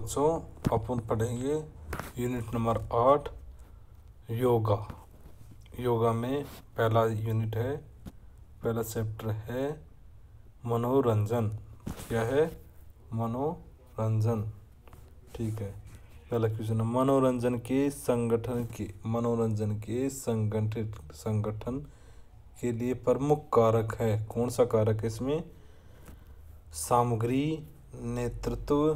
बच्चों अपन पढ़ेंगे unit number आठ योगा योगा में पहला यूनिट है पहला चैप्टर है मनोरंजन क्या है मनोरंजन ठीक है पहला क्वेश्चन मनोरंजन के संगठन के मनोरंजन के संगठित संगठन के लिए प्रमुख कारक है कौन सा कारक है इसमें सामग्री नेतृत्व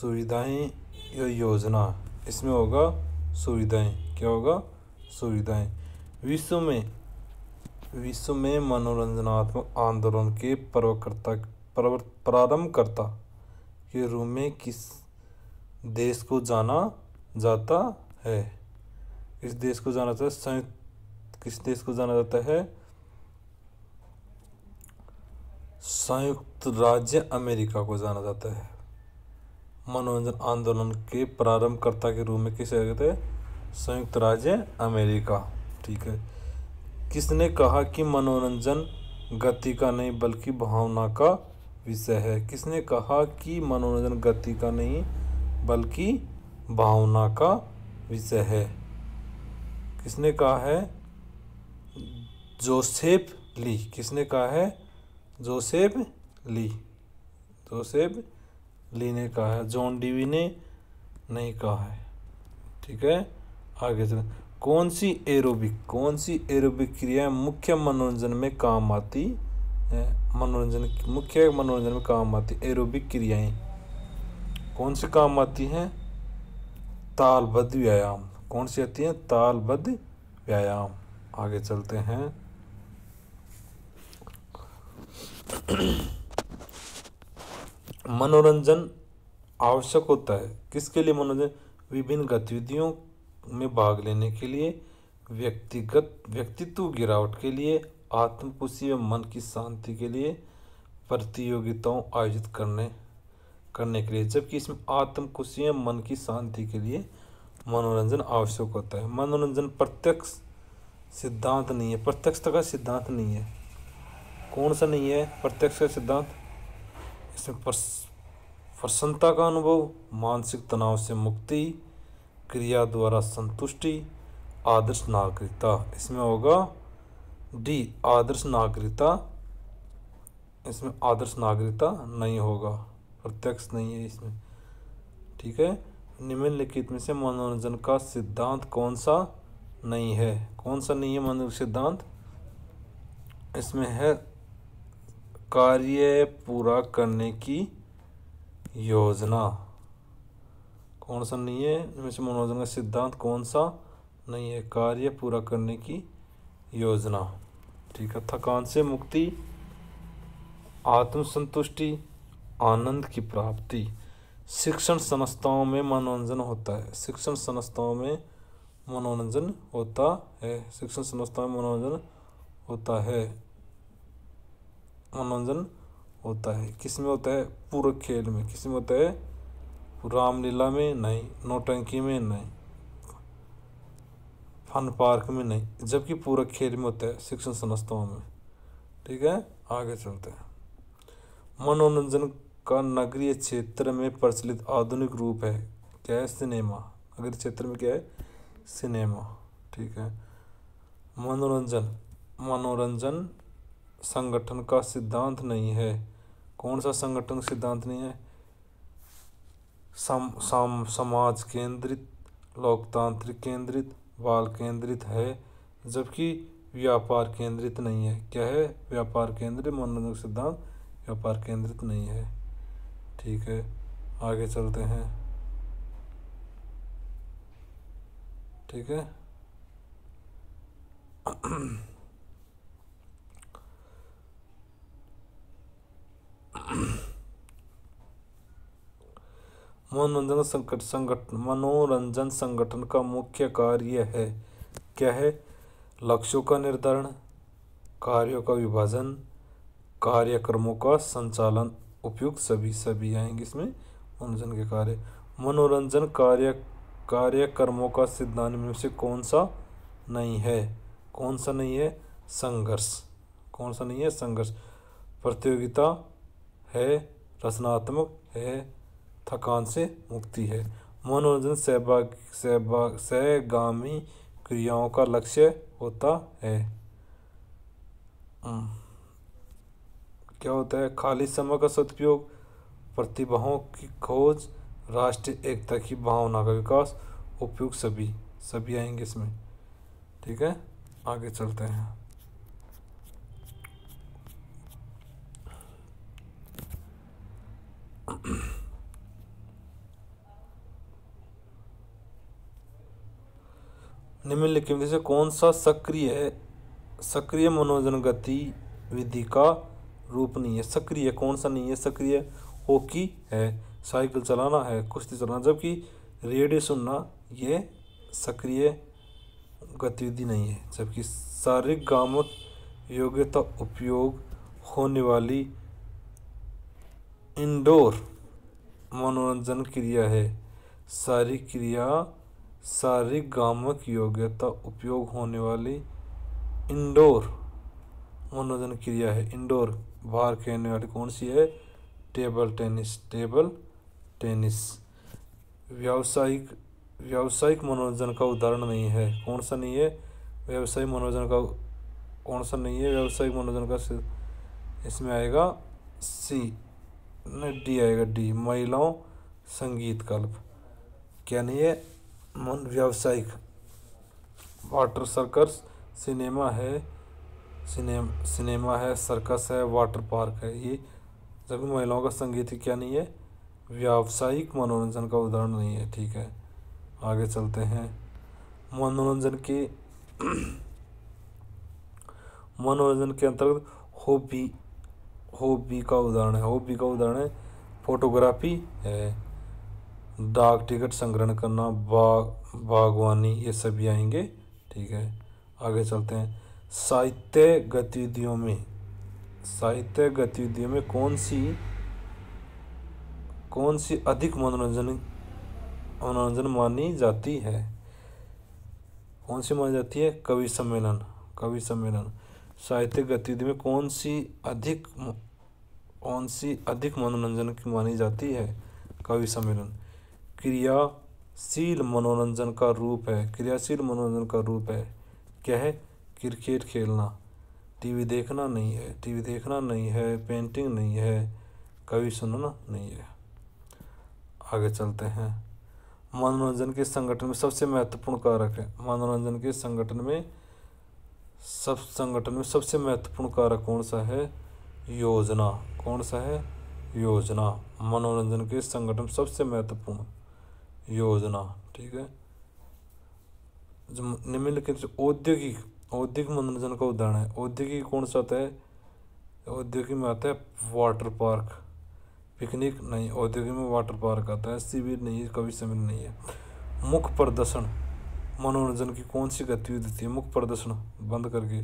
सुविधाएं या योजना इसमें होगा सुविधाएं क्या होगा सुविधाएं विश्व में विश्व में मनोरंजनात्मक आंदोलन के प्रवकर्ता प्रारंभकर्ता के रूप में किस देश को जाना जाता है इस देश को जाना जाता है संयुक्त किस देश को जाना जाता है संयुक्त राज्य अमेरिका को जाना जाता है मनोरंजन आंदोलन के प्रारंभकर्ता के रूप में किसे गए थे संयुक्त राज्य अमेरिका ठीक है किसने कहा कि मनोरंजन गति का नहीं बल्कि भावना का विषय है किसने कहा कि मनोरंजन गति का नहीं बल्कि भावना का विषय है किसने कहा है जोसेफ ली किसने कहा है जोसेफ ली जोसेफ लेने का है जॉन डीवी ने नहीं कहा है ठीक है आगे चल कौन सी एरोबिक कौन सी एरोबिक क्रिया मुख्य मनोरंजन में काम आती है मनोरंजन मुख्य मनोरंजन में काम आती एरोबिक क्रियाएं कौन सी काम आती हैं तालबद्ध व्यायाम कौन सी आती हैं तालबद्ध व्यायाम आगे चलते हैं मनोरंजन आवश्यक होता है किसके लिए मनोरंजन विभिन्न गतिविधियों में भाग लेने के लिए व्यक्तिगत व्यक्तित्व गिरावट के लिए आत्मकुशी व मन की शांति के लिए प्रतियोगिताओं आयोजित करने करने के लिए जबकि इसमें आत्मकुशी या मन की शांति के लिए मनोरंजन आवश्यक होता है मनोरंजन प्रत्यक्ष सिद्धांत नहीं है प्रत्यक्षता का सिद्धांत नहीं है कौन सा नहीं है प्रत्यक्ष का सिद्धांत इसमें प्रसन्नता का अनुभव मानसिक तनाव से मुक्ति क्रिया द्वारा संतुष्टि आदर्श नागरिकता इसमें होगा डी आदर्श नागरिकता इसमें आदर्श नागरिकता नहीं होगा प्रत्यक्ष नहीं है इसमें ठीक है निम्नलिखित में से मनोरंजन का सिद्धांत कौन सा नहीं है कौन सा नहीं है मनोरंजन सिद्धांत इसमें है कार्य पूरा करने की योजना कौन सा नहीं है मिश्र मनोरंजन का सिद्धांत कौन सा नहीं है कार्य पूरा करने की योजना ठीक है थकान से मुक्ति आत्मसंतुष्टि आनंद की प्राप्ति शिक्षण संस्थाओं में मनोरंजन होता है शिक्षण संस्थाओं में मनोरंजन होता है शिक्षण संस्थाओं में मनोरंजन होता है आनंदन होता है किसमें होता है पूरक खेल में किसमें होता है रामलीला में नहीं नौटंकी में नहीं फन पार्क में नहीं जबकि पूरक खेल में होता है शिक्षण संस्थाओं में ठीक है आगे चलते हैं मनोरंजन का नगरीय क्षेत्र में प्रचलित आधुनिक रूप है क्या है सिनेमा नगरीय क्षेत्र में क्या है सिनेमा ठीक है मनोरंजन मनोरंजन संगठन का सिद्धांत नहीं है कौन सा संगठन सिद्धांत नहीं है सम, सम समाज केंद्रित लोकतांत्रिक केंद्रित बाल केंद्रित है जबकि व्यापार केंद्रित नहीं है क्या है व्यापार केंद्रित मनोरंजन सिद्धांत व्यापार केंद्रित नहीं है ठीक है आगे चलते हैं ठीक है मनोरंजन संकट संगठन मनोरंजन संगठन का मुख्य कार्य है क्या है लक्ष्यों का निर्धारण कार्यों का विभाजन कार्यक्रमों का संचालन उपयुक्त सभी सभी आएंगे इसमें मनोरंजन के कार्य मनोरंजन कार्य कार्यक्रमों का सिद्धांत में से कौन सा नहीं है कौन सा नहीं है संघर्ष कौन सा नहीं है संघर्ष प्रतियोगिता है रचनात्मक है थकान से मुक्ति है मनोरंजन सहबा सहबा सहगामी क्रियाओं का लक्ष्य होता है क्या होता है खाली समय का सदुपयोग प्रतिभाओं की खोज राष्ट्रीय एकता की भावना का विकास उपयोग सभी सभी आएंगे इसमें ठीक है आगे चलते हैं निम्नलिखित में से कौन सा सक्रिय है सक्रिय मनोरंजन गति विधि का रूप नहीं है सक्रिय कौन सा नहीं है सक्रिय हॉकी है साइकिल चलाना है कुश्ती चलाना जबकि रेडियो सुनना ये सक्रिय गतिविधि नहीं है जबकि शारीरिक गामक योग्यता उपयोग होने वाली इंडोर मनोरंजन क्रिया है सारी क्रिया सारी गामक योग्यता उपयोग होने वाली इंडोर मनोरंजन क्रिया है इंडोर बाहर खेलने वाली कौन सी है टेबल टेनिस टेबल टेनिस व्यावसायिक व्यावसायिक मनोरंजन का उदाहरण नहीं है कौन सा नहीं है व्यावसायिक मनोरंजन का कौन सा नहीं है व्यावसायिक मनोरंजन का इसमें आएगा सी डी आएगा डी महिलाओं संगीत कल्प क्या नहीं है मन व्यावसायिक वाटर सर्कस सिनेमा है सिने सिनेमा है सर्कस है वाटर पार्क है ये सभी महिलाओं का संगीत क्या नहीं है व्यावसायिक मनोरंजन का उदाहरण नहीं है ठीक है आगे चलते हैं मनोरंजन के मनोरंजन के अंतर्गत हॉबी हॉबी का उदाहरण है हॉबी का उदाहरण है फोटोग्राफी है डाक टिकट संग्रहण करना बाग बागवानी ये सभी आएंगे ठीक है आगे चलते हैं साहित्य गतिविधियों में साहित्य गतिविधियों में कौन सी कौन सी अधिक मनोरंजन मनोरंजन मानी जाती है कौन सी मानी जाती है कवि सम्मेलन कवि सम्मेलन साहित्य गतिविधि में कौन सी अधिक कौन सी अधिक मनोरंजन की मानी जाती है कवि सम्मेलन क्रियाशील मनोरंजन का रूप है क्रियाशील मनोरंजन का रूप है क्या है क्रिकेट खेलना टीवी देखना नहीं है टीवी देखना नहीं है पेंटिंग नहीं है कवि सुनना नहीं है आगे चलते हैं मनोरंजन के संगठन में सबसे महत्वपूर्ण कारक है मनोरंजन के संगठन में सब संगठन में सबसे महत्वपूर्ण कारक कौन सा है योजना कौन सा है योजना मनोरंजन के संगठन सबसे महत्वपूर्ण योजना ठीक है जो निम्नलिखित औद्योगिक औद्योगिक मनोरंजन का उदाहरण है औद्योगिक कौन सा आता है औद्योगिक में आता है वाटर पार्क पिकनिक नहीं औद्योगिक में वाटर पार्क आता है शिविर नहीं कभी समय नहीं है मुख्य प्रदर्शन मनोरंजन की कौन सी गतिविधि थी मुख्य प्रदर्शन बंद करके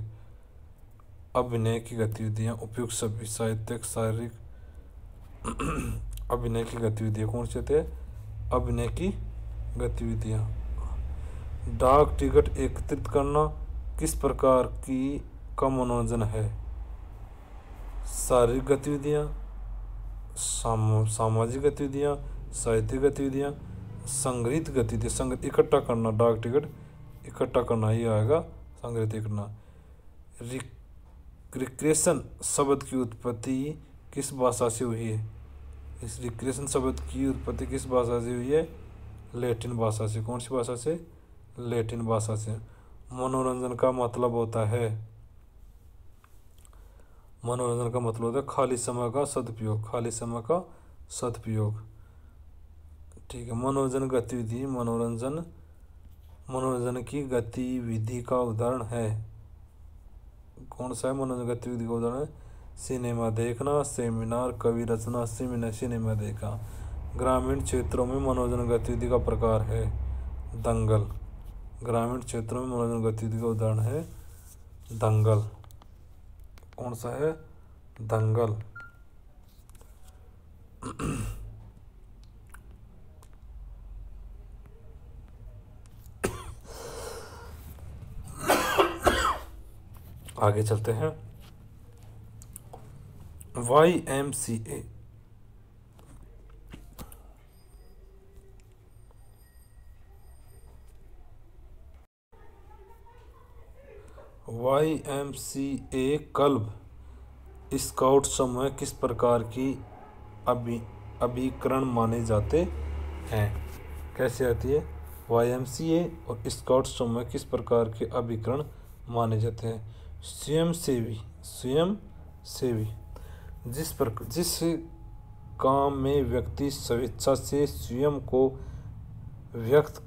अभिनय की गतिविधियाँ उपयुक्त सभी साहित्यिक शारीरिक अभिनय की गतिविधियाँ कौन से थे अभिनय की गतिविधियाँ डाक टिकट एकत्रित करना किस प्रकार की का मनोरंजन है शारीरिक गतिविधियाँ साम सामाजिक गतिविधियाँ साहित्यिक गतिविधियाँ संग्रहित गति थी संग्रह इकट्ठा करना डाक टिकट इकट्ठा करना ये आएगा संग्रहित करना रिक्रेशन शब्द की उत्पत्ति किस भाषा से हुई है इस रिक्रेशन शब्द की उत्पत्ति किस भाषा से हुई है लैटिन भाषा से कौन सी भाषा से लैटिन भाषा से मनोरंजन का मतलब होता है मनोरंजन का मतलब होता है खाली समय का सदुपयोग खाली समय का सदुपयोग ठीक है मनोरंजन गतिविधि मनोरंजन मनोरंजन की गतिविधि का उदाहरण है कौन सा है मनोरंजन गतिविधि का उदाहरण है सिनेमा देखना सेमिनार कवि रचना सेमिनार सिनेमा देखा ग्रामीण क्षेत्रों में मनोरंजन गतिविधि का प्रकार है दंगल ग्रामीण क्षेत्रों में मनोरंजन गतिविधि का उदाहरण है दंगल कौन सा है दंगल आगे चलते हैं Y M C A Y M C A club scout समूह किस प्रकार की अभी अभिकरण माने जाते हैं कैसे आती है वाई एम सी ए और स्काउट समूह किस प्रकार के अभिकरण माने जाते हैं स्वयं सेवी स्वयं सेवी जिस पर जिस काम में व्यक्ति स्वेच्छा से स्वयं को व्यक्त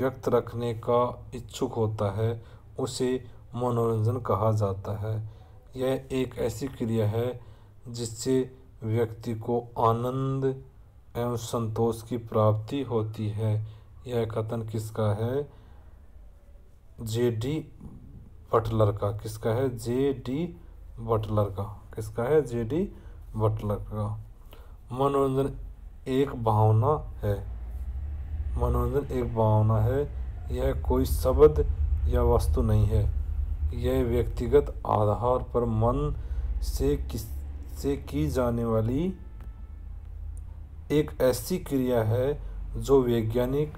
व्यक्त रखने का इच्छुक होता है उसे मनोरंजन कहा जाता है यह एक ऐसी क्रिया है जिससे व्यक्ति को आनंद एवं संतोष की प्राप्ति होती है यह कथन किसका है जे डी बटलर का किसका है जे डी बटलर का किसका है जे डी बटलर का मनोरंजन एक भावना है मनोरंजन एक भावना है यह कोई शब्द या वस्तु नहीं है यह व्यक्तिगत आधार पर मन से किस से की जाने वाली एक ऐसी क्रिया है जो वैज्ञानिक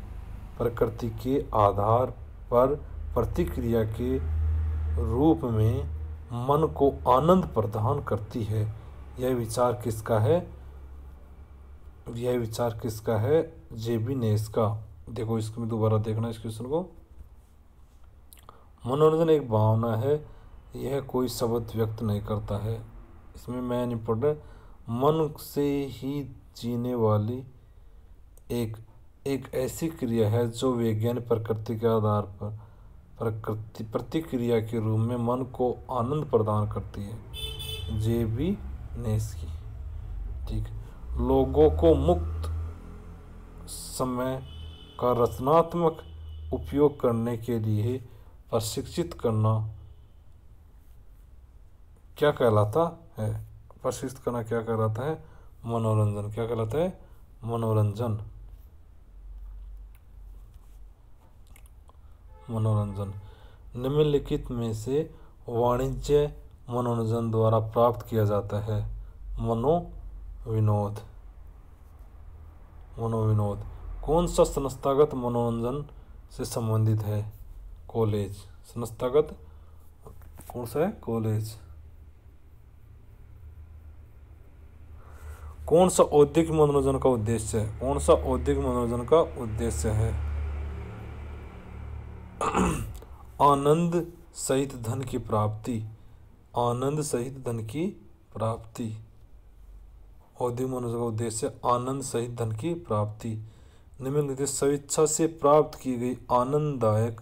प्रकृति के आधार पर प्रतिक्रिया के रूप में मन को आनंद प्रदान करती है यह विचार किसका है यह विचार किसका है जेबी ने इसका देखो मैं दोबारा देखना इस क्वेश्चन को मनोरंजन एक भावना है यह कोई शब्द व्यक्त नहीं करता है इसमें मैन इम्पोर्टेंट मन से ही जीने वाली एक एक ऐसी क्रिया है जो वैज्ञानिक प्रकृति के आधार पर प्रकृति प्रतिक्रिया के रूप में मन को आनंद प्रदान करती है जे बी नेस्की ठीक लोगों को मुक्त समय का रचनात्मक उपयोग करने के लिए प्रशिक्षित करना क्या कहलाता है प्रशिक्षित करना क्या कहलाता है मनोरंजन क्या कहलाता है मनोरंजन मनोरंजन निम्नलिखित में से वाणिज्य मनोरंजन द्वारा प्राप्त किया जाता है मनो विनोद मनोविनोद कौन सा संस्थागत मनोरंजन से संबंधित है कॉलेज संस्थागत कौन सा है कॉलेज कौन सा औद्योगिक मनोरंजन का उद्देश्य है कौन सा औद्योगिक मनोरंजन का उद्देश्य है आनंद सहित धन की प्राप्ति आनंद सहित धन की प्राप्ति औद्यम मनुष्य का उद्देश्य आनंद सहित धन की प्राप्ति निम्नलिखित स्वेच्छा से प्राप्त की गई आनंददायक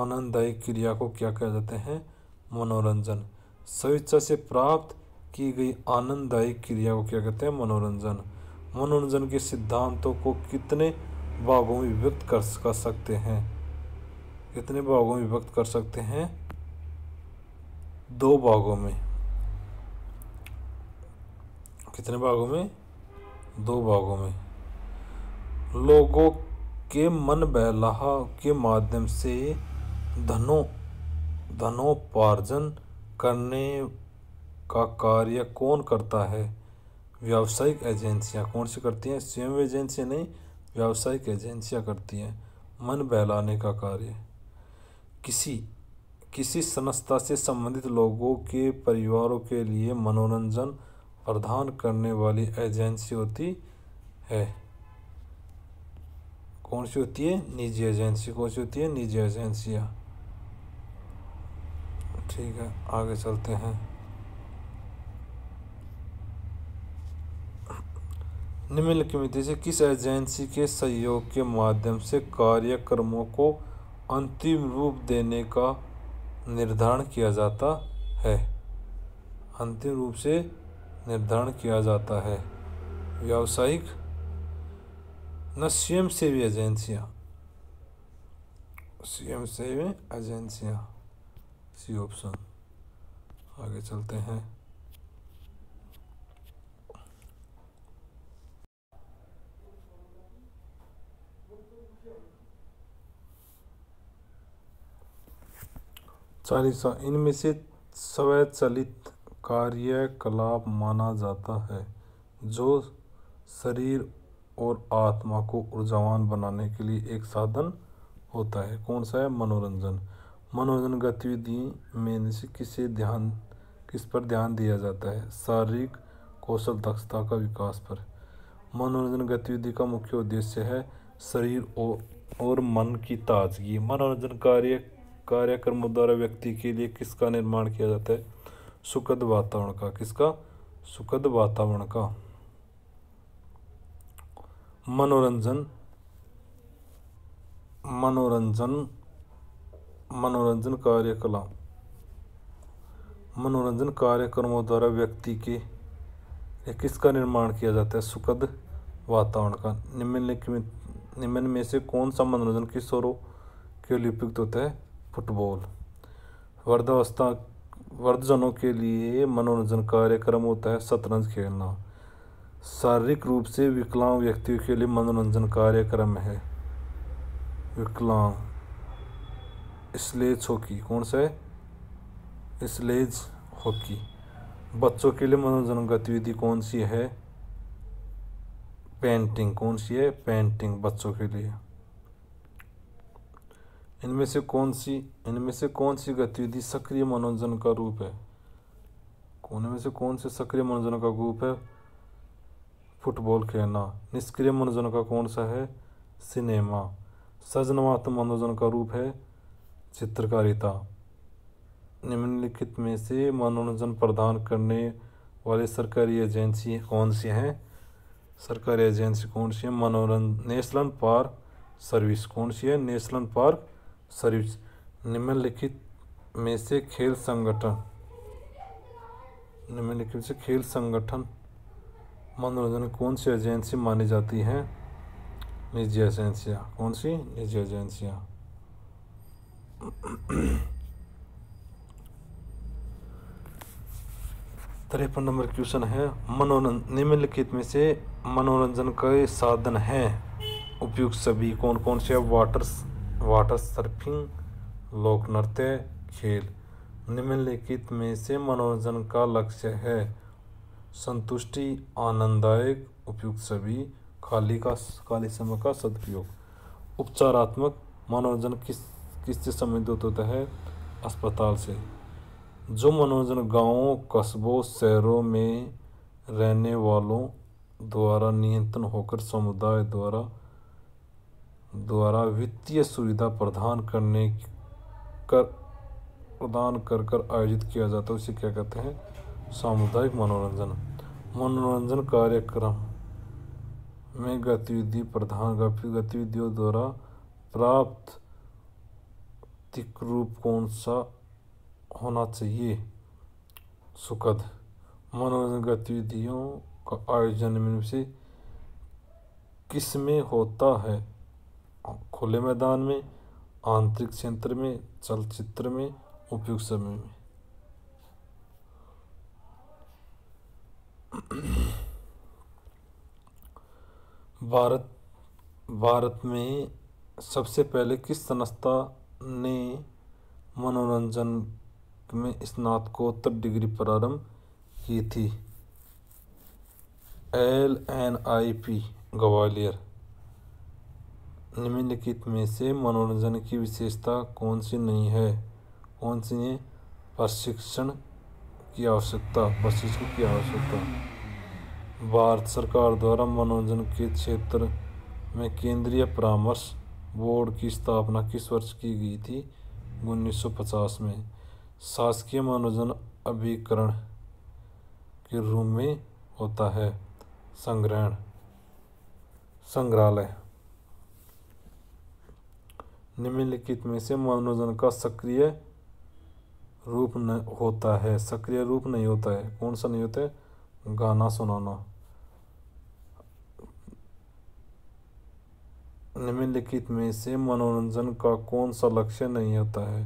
आनंददायक क्रिया को क्या कह जाते हैं मनोरंजन स्वेच्छा से प्राप्त की गई आनंददायक क्रिया को क्या कहते हैं मनोरंजन मनोरंजन के सिद्धांतों को कितने भागों में व्यक्त कर सकते हैं कितने भागों में विभक्त कर सकते हैं दो भागों में कितने भागों में दो भागों में लोगों के मन बहलाहा के माध्यम से धनो धनोपार्जन करने का कार्य कौन करता है व्यावसायिक एजेंसियां कौन सी करती हैं स्वयं एजेंसियां नहीं व्यावसायिक एजेंसियां करती हैं मन बहलाने का कार्य किसी किसी संस्था से संबंधित लोगों के परिवारों के लिए मनोरंजन प्रदान करने वाली एजेंसी होती है कौन सी होती है निजी एजेंसी कौन सी होती है निजी एजेंसियाँ ठीक है आगे चलते हैं निम्नलिखित में से किस एजेंसी के सहयोग के माध्यम से कार्यक्रमों को अंतिम रूप देने का निर्धारण किया जाता है अंतिम रूप से निर्धारण किया जाता है व्यावसायिक न स्वयंसेवी एजेंसियाँ स्वयं सेवी एजेंसियाँ सी ऑप्शन आगे चलते हैं चालीस इनमें से स्वचलित कार्यकलाप माना जाता है जो शरीर और आत्मा को ऊर्जावान बनाने के लिए एक साधन होता है कौन सा है मनोरंजन मनोरंजन गतिविधि में से किसे ध्यान किस पर ध्यान दिया जाता है शारीरिक कौशल दक्षता का विकास पर मनोरंजन गतिविधि का मुख्य उद्देश्य है शरीर और और मन की ताजगी मनोरंजन कार्य कार्यक्रमों द्वारा व्यक्ति के लिए किसका निर्माण किया जाता है सुखद वातावरण का किसका सुखद वातावरण का मनोरंजन मनोरंजन मनोरंजन कार्यकला मनोरंजन कार्यक्रमों द्वारा व्यक्ति के किसका निर्माण किया जाता है सुखद वातावरण का निम्नलिखित निम्न में से कौन सा मनोरंजन किशोरों के लिए उपयुक्त होता है फुटबॉल वर्धावस्था वर्धजनों के लिए मनोरंजन कार्यक्रम होता है शतरंज खेलना शारीरिक रूप से विकलांग व्यक्तियों के लिए मनोरंजन कार्यक्रम है विकलांग स्लेज हॉकी कौन सा है स्लेज हॉकी बच्चों के लिए मनोरंजन गतिविधि कौन सी है पेंटिंग कौन सी है पेंटिंग बच्चों के लिए इनमें से कौन सी इनमें से कौन सी गतिविधि सक्रिय मनोरंजन का रूप है कौन में से कौन से सक्रिय मनोरंजन का रूप है फुटबॉल खेलना निष्क्रिय मनोरंजन का कौन सा है सिनेमा सृजनात्मक मनोरंजन का रूप है चित्रकारिता निम्नलिखित में से मनोरंजन प्रदान करने वाले सरकारी एजेंसी कौन सी हैं सरकारी एजेंसी कौन सी है मनोरंजन नेशनल पार्क सर्विस कौन सी है नेशनल पार्क सर्विस निम्नलिखित में से खेल संगठन निम्नलिखित से खेल संगठन मनोरंजन कौन सी एजेंसी मानी जाती है निजी एजेंसियाँ कौन सी निजी एजेंसियाँ तिरपन नंबर क्वेश्चन है मनोरंजन निम्नलिखित में से मनोरंजन के साधन है उपयुक्त सभी कौन कौन से वाटर वाटर सर्फिंग लोक नृत्य खेल निम्नलिखित में से मनोरंजन का लक्ष्य है संतुष्टि आनंददायक उपयुक्त सभी खाली का खाली समय का सदुपयोग उपचारात्मक मनोरंजन किस किससे संबंधित होता है अस्पताल से जो मनोरंजन गांवों कस्बों शहरों में रहने वालों द्वारा नियंत्रण होकर समुदाय द्वारा द्वारा वित्तीय सुविधा प्रदान करने कर प्रदान कर कर आयोजित किया जाता है उसे क्या कहते हैं सामुदायिक मनोरंजन मनोरंजन कार्यक्रम में गतिविधि प्रधान गतिविधियों द्वारा प्राप्त तिक रूप कौन सा होना चाहिए सुखद मनोरंजन गतिविधियों का आयोजन में से किस में होता है खुले मैदान में आंतरिक क्षेत्र में चलचित्र में उपयुक्त समय में भारत भारत में सबसे पहले किस संस्था ने मनोरंजन में स्नातकोत्तर डिग्री प्रारंभ की थी L N I P Gwalior निम्नलिखित में से मनोरंजन की विशेषता कौन सी नहीं है कौन सी है प्रशिक्षण की आवश्यकता प्रशिक्षण की आवश्यकता भारत सरकार द्वारा मनोरंजन के क्षेत्र में केंद्रीय परामर्श बोर्ड की स्थापना किस वर्ष की गई थी 1950 में शासकीय मनोरंजन अभिकरण के रूप में होता है संग्रहण संग्रहालय निम्नलिखित में से मनोरंजन का सक्रिय रूप न होता है सक्रिय रूप नहीं होता है कौन सा नहीं होता है गाना सुनाना निम्नलिखित में से मनोरंजन का कौन सा लक्ष्य नहीं होता है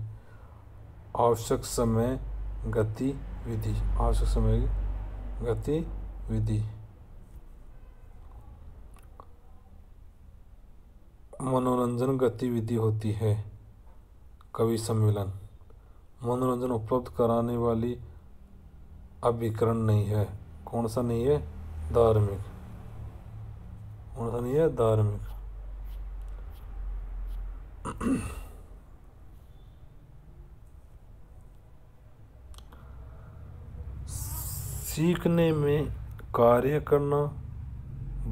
आवश्यक समय गतिविधि आवश्यक समय गतिविधि मनोरंजन गतिविधि होती है कवि सम्मेलन मनोरंजन उपलब्ध कराने वाली अभिकरण नहीं है कौन सा नहीं है धार्मिक कौन सा नहीं है धार्मिक सीखने में कार्य करना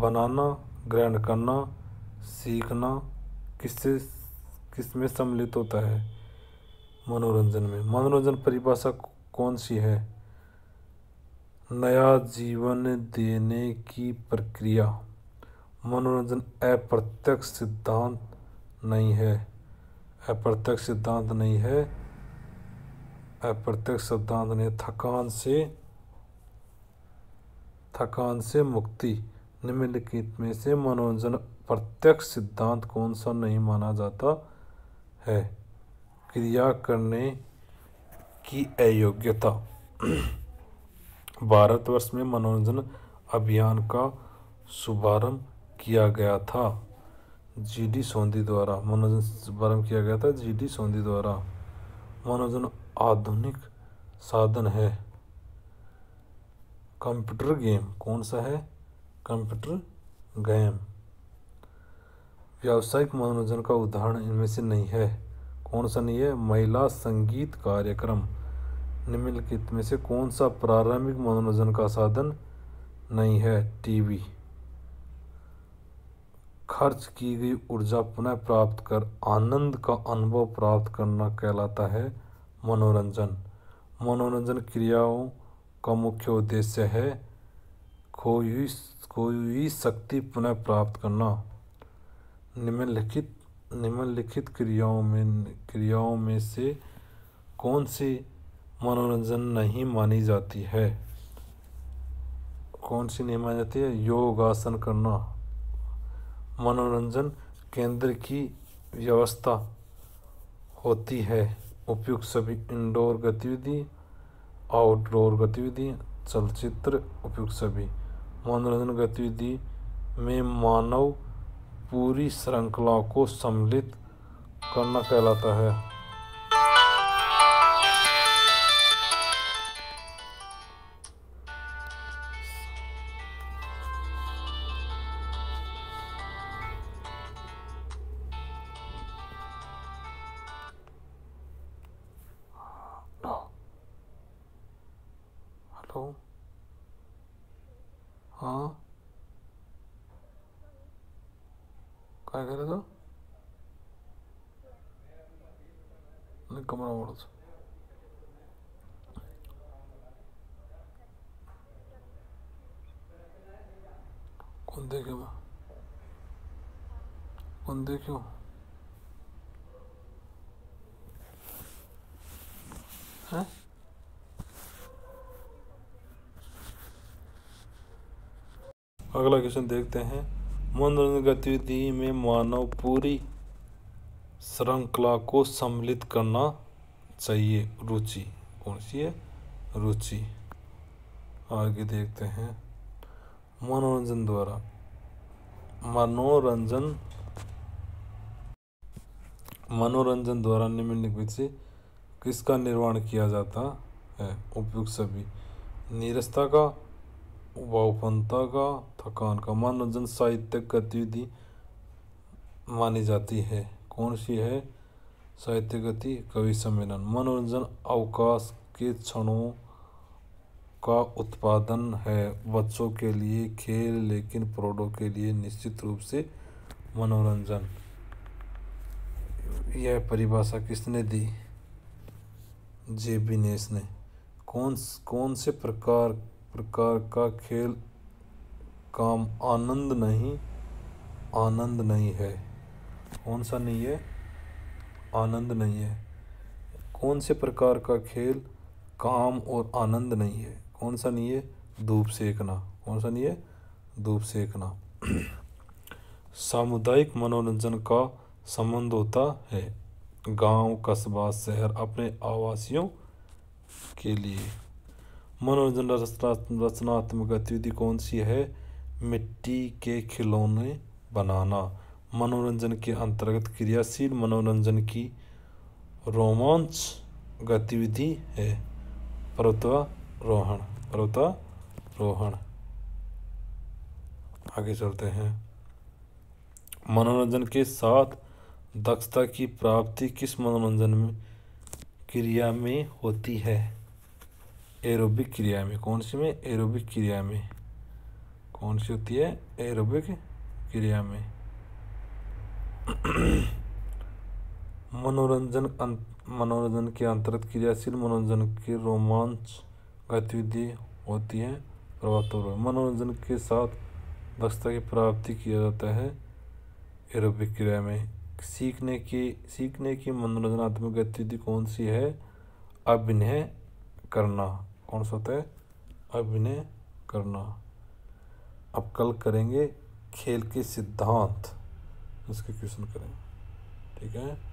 बनाना ग्रहण करना सीखना किससे किस में सम्मिलित होता है मनोरंजन में मनोरंजन परिभाषा कौन सी है नया जीवन देने की प्रक्रिया मनोरंजन अप्रत्यक्ष सिद्धांत नहीं है अप्रत्यक्ष सिद्धांत नहीं है अप्रत्यक्ष सिद्धांत ने थकान से थकान से मुक्ति निम्नलिखित में से मनोरंजन प्रत्यक्ष सिद्धांत कौन सा नहीं माना जाता है क्रिया करने की अयोग्यता भारतवर्ष में मनोरंजन अभियान का शुभारंभ किया गया था जी डी सोंधी द्वारा मनोरंजन शुभारंभ किया गया था जी डी सोंधी द्वारा मनोरंजन आधुनिक साधन है कंप्यूटर गेम कौन सा है कंप्यूटर गेम व्यावसायिक मनोरंजन का उदाहरण इनमें से नहीं है कौन सा नहीं है महिला संगीत कार्यक्रम निम्नलिखित में से कौन सा प्रारंभिक मनोरंजन का साधन नहीं है टीवी खर्च की गई ऊर्जा पुनः प्राप्त कर आनंद का अनुभव प्राप्त करना कहलाता है मनोरंजन मनोरंजन क्रियाओं का मुख्य उद्देश्य है खोई खोई शक्ति पुनः प्राप्त करना निम्नलिखित निम्नलिखित क्रियाओं में क्रियाओं में से कौन सी मनोरंजन नहीं मानी जाती है कौन सी नहीं मानी जाती है योग आसन करना मनोरंजन केंद्र की व्यवस्था होती है उपयुक्त सभी इंडोर गतिविधि आउटडोर गतिविधि चलचित्र उपयुक्त सभी मनोरंजन गतिविधि में मानव पूरी श्रृंखला को सम्मिलित करना कहलाता है हेलो हाँ काय करायचं तो? आणि कमरा बोल तो. कोणते घेऊ कौन घेऊ है अगला क्वेश्चन देखते हैं मनोरंजन गतिविधि में मानव पूरी श्रृंखला को सम्मिलित करना चाहिए रुचि कौन सी है रुचि आगे देखते हैं मनोरंजन द्वारा मनोरंजन मनोरंजन द्वारा निम्नलिखित से किसका निर्माण किया जाता है उपयुक्त सभी निरस्ता का उपनता का थकान का मनोरंजन साहित्यिक गतिविधि मानी जाती है कौन सी है साहित्य गति कवि सम्मेलन मनोरंजन अवकाश के क्षणों का उत्पादन है बच्चों के लिए खेल लेकिन प्रौढ़ों के लिए निश्चित रूप से मनोरंजन यह परिभाषा किसने दी जेबी नेस ने कौन कौन से प्रकार प्रकार का खेल काम आनंद नहीं आनंद नहीं है कौन सा नहीं है आनंद नहीं है कौन से प्रकार का खेल काम और आनंद नहीं है कौन सा नहीं है धूप सेकना कौन सा नहीं है धूप सेकना सामुदायिक मनोरंजन का संबंध होता है गांव कस्बा शहर अपने आवासियों के लिए मनोरंजन रचनात्मक गतिविधि कौन सी है मिट्टी के खिलौने बनाना मनोरंजन के अंतर्गत क्रियाशील मनोरंजन की रोमांच गतिविधि है पर्वतारोहण पर्वतारोहण आगे चलते हैं मनोरंजन के साथ दक्षता की प्राप्ति किस मनोरंजन में क्रिया में होती है एरोबिक क्रिया में कौन सी में एरोबिक क्रिया में कौन सी होती है एरोबिक क्रिया में मनोरंजन मनोरंजन के अंतर्गत क्रियाशील मनोरंजन के रोमांच गतिविधि होती है प्रभाव मनोरंजन के साथ दक्षता की प्राप्ति किया जाता है एरोबिक क्रिया में सीखने की सीखने की मनोरंजनात्मक गतिविधि कौन सी है अभिनय करना अंशतः अभिनय करना अब कल करेंगे खेल के सिद्धांत इसके क्वेश्चन करेंगे ठीक है